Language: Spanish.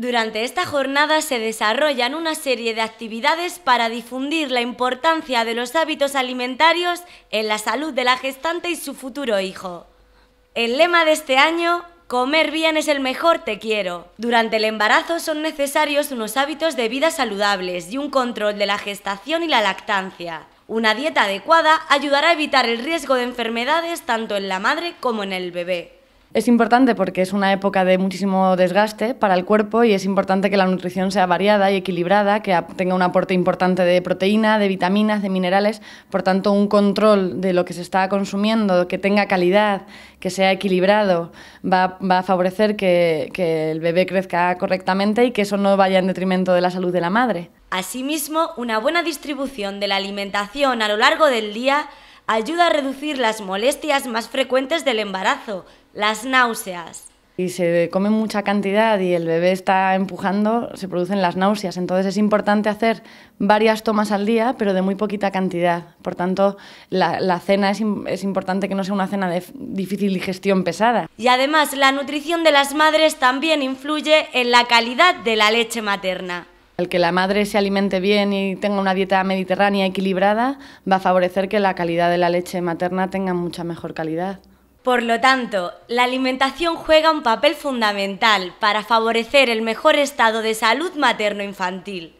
Durante esta jornada se desarrollan una serie de actividades para difundir la importancia de los hábitos alimentarios en la salud de la gestante y su futuro hijo. El lema de este año, Comer bien es el mejor te quiero. Durante el embarazo son necesarios unos hábitos de vida saludables y un control de la gestación y la lactancia. Una dieta adecuada ayudará a evitar el riesgo de enfermedades tanto en la madre como en el bebé. Es importante porque es una época de muchísimo desgaste para el cuerpo y es importante que la nutrición sea variada y equilibrada, que tenga un aporte importante de proteína, de vitaminas, de minerales, por tanto un control de lo que se está consumiendo, que tenga calidad, que sea equilibrado, va, a favorecer que el bebé crezca correctamente y que eso no vaya en detrimento de la salud de la madre. Asimismo, una buena distribución de la alimentación a lo largo del día ayuda a reducir las molestias más frecuentes del embarazo, las náuseas. Si se come mucha cantidad y el bebé está empujando, se producen las náuseas. Entonces es importante hacer varias tomas al día, pero de muy poquita cantidad. Por tanto, la, cena es, importante que no sea una cena de difícil digestión pesada. Y además, la nutrición de las madres también influye en la calidad de la leche materna. El que la madre se alimente bien y tenga una dieta mediterránea equilibrada va a favorecer que la calidad de la leche materna tenga mucha mejor calidad. Por lo tanto, la alimentación juega un papel fundamental para favorecer el mejor estado de salud materno-infantil.